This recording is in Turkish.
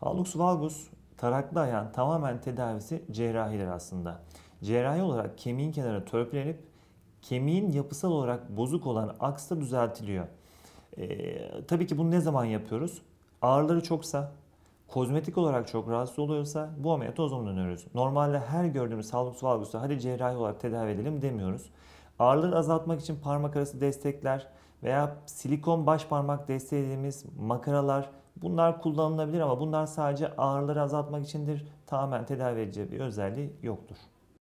Hallux valgus taraklı ayağın tamamen tedavisi cerrahidir aslında. Cerrahi olarak kemiğin kenarı törpülenip kemiğin yapısal olarak bozuk olan aks da düzeltiliyor. Ee, tabii ki bunu ne zaman yapıyoruz? Ağrıları çoksa, kozmetik olarak çok rahatsız oluyorsa bu ameliyatı o zaman dönüyoruz. Normalde her gördüğümüz hallux valgus'u hadi cerrahi olarak tedavi edelim demiyoruz. Ağırlığı azaltmak için parmak arası destekler veya silikon baş parmak desteklediğimiz makaralar bunlar kullanılabilir ama bunlar sadece ağırlığı azaltmak içindir. Tamamen tedavi edici bir özelliği yoktur.